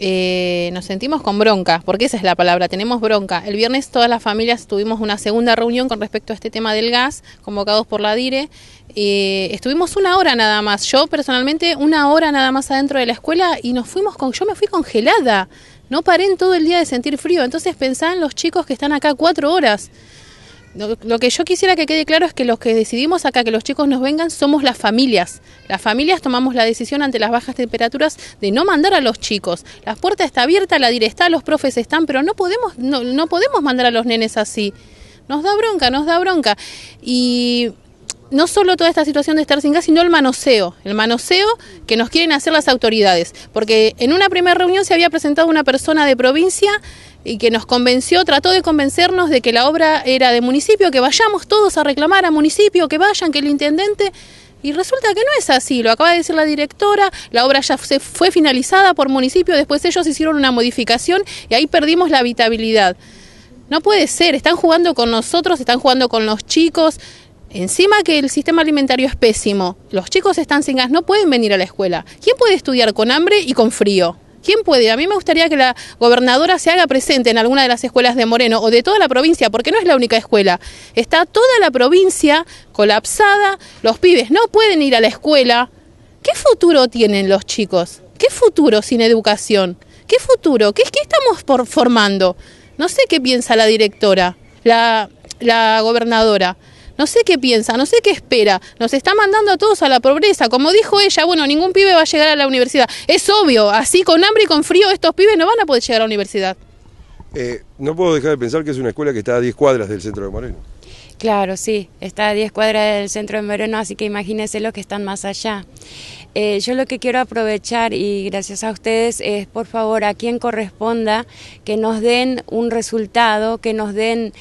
Eh, nos sentimos con bronca, porque esa es la palabra, tenemos bronca. El viernes todas las familias tuvimos una segunda reunión con respecto a este tema del gas, convocados por la DIRE. Eh, estuvimos una hora nada más, yo personalmente una hora nada más adentro de la escuela y nos fuimos con, yo me fui congelada, no paré en todo el día de sentir frío, entonces pensá en los chicos que están acá cuatro horas. Lo, que yo quisiera que quede claro es que los que decidimos acá que los chicos nos vengan somos las familias. Las familias tomamos la decisión ante las bajas temperaturas de no mandar a los chicos. La puerta está abierta, la directa, está, los profes están, pero no podemos, no podemos mandar a los nenes así. Nos da bronca, nos da bronca. Y no solo toda esta situación de estar sin gas, sino el manoseo, el manoseo que nos quieren hacer las autoridades, porque en una primera reunión se había presentado una persona de provincia y que nos convenció, trató de convencernos de que la obra era de municipio, que vayamos todos a reclamar a municipio, que vayan, que el intendente... Y resulta que no es así, lo acaba de decir la directora, la obra ya se fue finalizada por municipio, después ellos hicieron una modificación y ahí perdimos la habitabilidad. No puede ser, están jugando con nosotros, están jugando con los chicos, Encima que el sistema alimentario es pésimo, los chicos están sin gas, no pueden venir a la escuela. ¿Quién puede estudiar con hambre y con frío? ¿Quién puede? A mí me gustaría que la gobernadora se haga presente en alguna de las escuelas de Moreno o de toda la provincia, porque no es la única escuela. Está toda la provincia colapsada, los pibes no pueden ir a la escuela. ¿Qué futuro tienen los chicos? ¿Qué futuro sin educación? ¿Qué futuro? ¿Qué, que estamos por formando? No sé qué piensa la directora, la gobernadora. No sé qué piensa, no sé qué espera. Nos está mandando a todos a la pobreza. Como dijo ella, bueno, ningún pibe va a llegar a la universidad. Es obvio, así con hambre y con frío estos pibes no van a poder llegar a la universidad. Eh, no puedo dejar de pensar que es una escuela que está a 10 cuadras del centro de Moreno. Claro, sí, está a 10 cuadras del centro de Moreno, así que imagínense los que están más allá. Eh, yo lo que quiero aprovechar y gracias a ustedes es, por favor, a quien corresponda, que nos den un resultado, que nos den...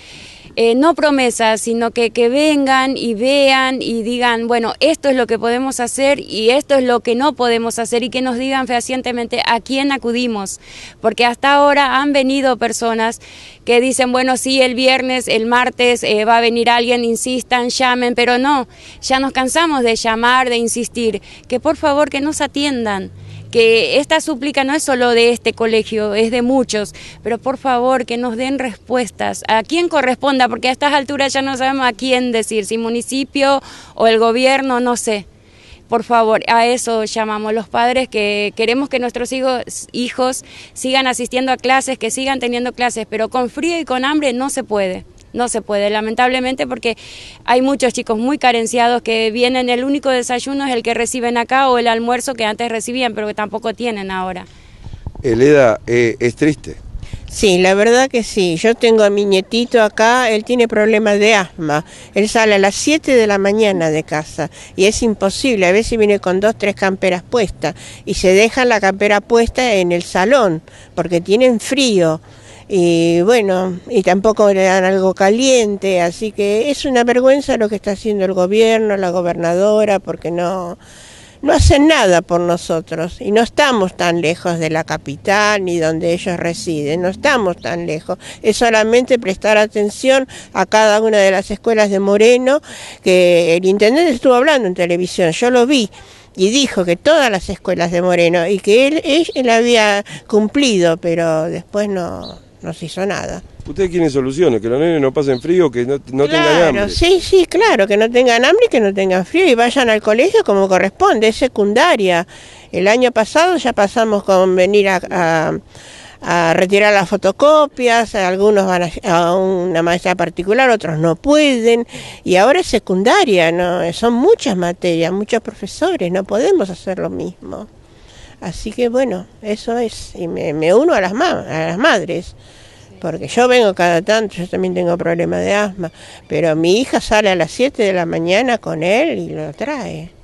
Eh, no promesas, sino que, que vengan y vean y digan, bueno, esto es lo que podemos hacer y esto es lo que no podemos hacer y que nos digan fehacientemente a quién acudimos, porque hasta ahora han venido personas que dicen, bueno, sí, el viernes, el martes eh, va a venir alguien, insistan, llamen, pero no, ya nos cansamos de llamar, de insistir, que por favor que nos atiendan que esta súplica no es solo de este colegio, es de muchos, pero por favor que nos den respuestas a quién corresponda, porque a estas alturas ya no sabemos a quién decir, si municipio o el gobierno, no sé. Por favor, a eso llamamos los padres que queremos que nuestros hijos, hijos sigan asistiendo a clases, que sigan teniendo clases, pero con frío y con hambre no se puede no se puede, lamentablemente, porque hay muchos chicos muy carenciados que vienen, el único desayuno es el que reciben acá o el almuerzo que antes recibían, pero que tampoco tienen ahora. Eleda, eda eh, es triste. Sí, la verdad que sí. Yo tengo a mi nietito acá, él tiene problemas de asma. Él sale a las 7 de la mañana de casa y es imposible. A veces viene con dos, tres camperas puestas y se deja la campera puesta en el salón porque tienen frío y bueno, y tampoco le dan algo caliente, así que es una vergüenza lo que está haciendo el gobierno, la gobernadora, porque no, no hacen nada por nosotros y no estamos tan lejos de la capital ni donde ellos residen, no estamos tan lejos. Es solamente prestar atención a cada una de las escuelas de Moreno, que el intendente estuvo hablando en televisión, yo lo vi. Y dijo que todas las escuelas de Moreno y que él, él, él había cumplido, pero después no, no se hizo nada. Ustedes quieren soluciones, que los niños no pasen frío, que no, tengan hambre. Sí, sí, claro, que no tengan hambre y que no tengan frío y vayan al colegio como corresponde, es secundaria. El año pasado ya pasamos con venir a, a retirar las fotocopias, algunos van a, una maestra particular, otros no pueden, y ahora es secundaria, ¿no? son muchas materias, muchos profesores, no podemos hacer lo mismo. Así que bueno, eso es. Y me, uno a las, a las madres, porque yo vengo cada tanto, yo también tengo problemas de asma, pero mi hija sale a las 7 de la mañana con él y lo trae.